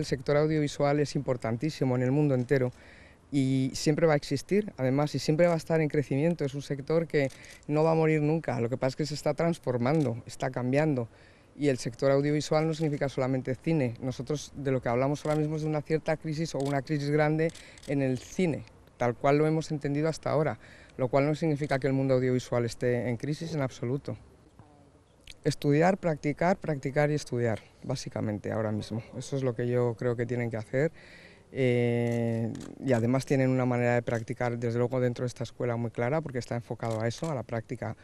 El sector audiovisual es importantísimo en el mundo entero y siempre va a existir, además, y siempre va a estar en crecimiento. Es un sector que no va a morir nunca. Lo que pasa es que se está transformando, está cambiando. Y el sector audiovisual no significa solamente cine. Nosotros de lo que hablamos ahora mismo es de una cierta crisis o una crisis grande en el cine, tal cual lo hemos entendido hasta ahora, lo cual no significa que el mundo audiovisual esté en crisis en absoluto estudiar, practicar, practicar y estudiar, básicamente, ahora mismo. Eso es lo que yo creo que tienen que hacer. Eh, y además tienen una manera de practicar, desde luego dentro de esta escuela muy clara, porque está enfocado a eso, a la práctica,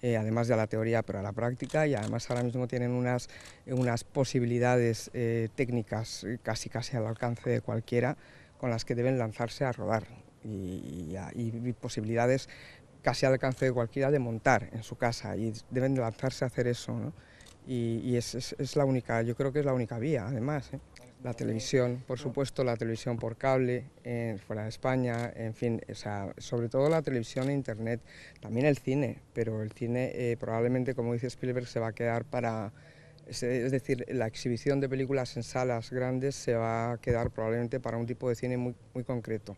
eh, además de a la teoría, pero a la práctica, y además ahora mismo tienen unas, unas posibilidades eh, técnicas casi casi al alcance de cualquiera, con las que deben lanzarse a rodar. Y, y, y, posibilidades casi al alcance de cualquiera de montar en su casa y deben de lanzarse a hacer eso. Y, es, la única, yo creo que es la única vía, además. ¿eh? La televisión, por supuesto, la televisión por cable, eh, fuera de España, en fin, sobre todo la televisión e internet, también el cine, pero el cine eh, probablemente, como dice Spielberg, se va a quedar para, es decir, la exhibición de películas en salas grandes se va a quedar probablemente para un tipo de cine muy concreto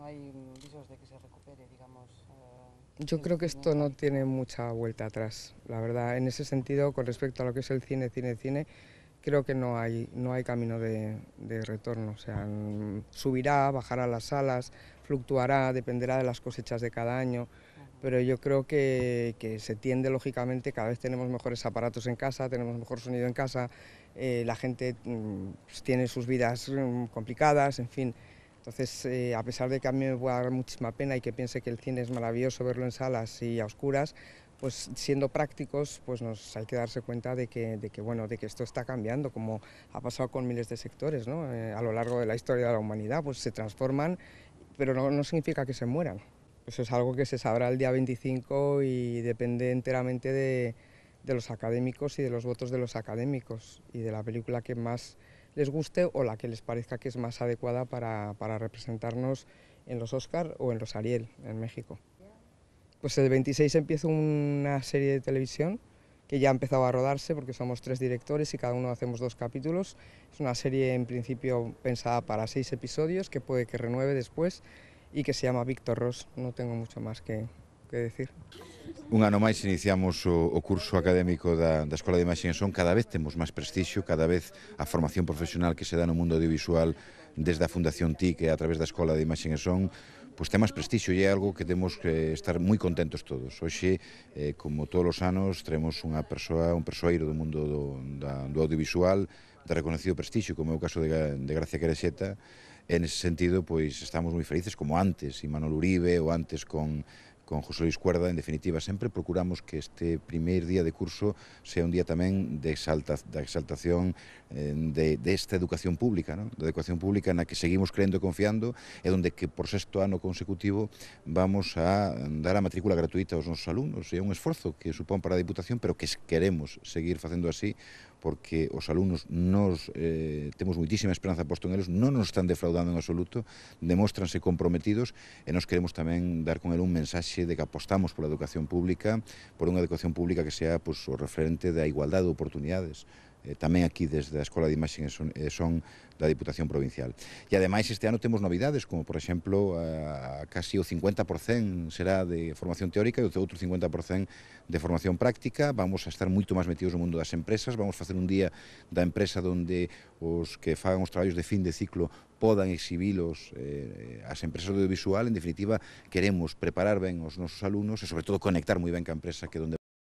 no hay visos de que se recupere, digamos. Eh, yo creo que esto no tiene mucha vuelta atrás, la verdad. En ese sentido, con respecto a lo que es el cine, cine, cine, creo que no hay, no hay camino de, retorno. O sea, subirá, bajará las salas, fluctuará, dependerá de las cosechas de cada año pero yo creo que, se tiende lógicamente, cada vez tenemos mejores aparatos en casa, tenemos mejor sonido en casa, eh, la gente mm, pues, tiene sus vidas mm, complicadas, en fin, entonces, eh, a pesar de que a mí me pueda dar muchísima pena y que piense que el cine es maravilloso verlo en salas y a oscuras, pues siendo prácticos, pues nos hay que darse cuenta de que, de que, bueno, de que esto está cambiando, como ha pasado con miles de sectores, ¿no? Eh, a lo largo de la historia de la humanidad, pues se transforman, pero no, no significa que se mueran. Eso es algo que se sabrá el día 25 y depende enteramente de, de los académicos y de los votos de los académicos y de la película que más les guste o la que les parezca que es más adecuada para, para representarnos en los Oscar o en los Ariel en México. Pues el 26 empieza una serie de televisión que ya ha empezado a rodarse porque somos tres directores y cada uno hacemos dos capítulos. Es una serie en principio pensada para seis episodios que puede que renueve después y que se llama Víctor Ross. No tengo mucho más que, que decir. Un ano máis iniciamos o, o curso académico da, da Escola de Imaxe e Son. Cada vez temos máis prestixio, cada vez a formación profesional que se dá no mundo audiovisual desde a Fundación TIC e a través da Escola de Imaxe e Son pois ten máis prestixio e é algo que temos que estar moi contentos todos. Hoxe, eh, como todos os anos, traemos unha persoa, un persoeiro do mundo do, da, do audiovisual de reconocido prestixio, como é o caso de, de Gracia Querexeta, en ese sentido, pois estamos moi felices, como antes, Imanol Uribe, ou antes con con José Luis Cuerda, en definitiva, sempre procuramos que este primeiro día de curso sea un día tamén de, exalta, de exaltación eh, de, de esta educación pública, ¿no? da educación pública na que seguimos creendo e confiando e onde que por sexto ano consecutivo vamos a dar a matrícula gratuita aos nosos alumnos. E é un esforzo que supón para a Diputación, pero que queremos seguir facendo así porque os alumnos nos eh, temos moitísima esperanza posto en eles, non nos están defraudando en absoluto, demóstranse comprometidos e nos queremos tamén dar con el un mensaxe de que apostamos pola educación pública, por unha educación pública que sea pues, pois, o referente da igualdade de oportunidades, eh, tamén aquí desde a Escola de Imaxen e eh, son da Diputación Provincial. E ademais este ano temos novidades, como por exemplo a, eh, a casi o 50% será de formación teórica e o outro 50% de formación práctica. Vamos a estar moito máis metidos no mundo das empresas, vamos facer un día da empresa onde os que fagan os traballos de fin de ciclo podan exhibilos eh, as empresas do audiovisual. En definitiva, queremos preparar ben os nosos alumnos e sobre todo conectar moi ben ca empresa que donde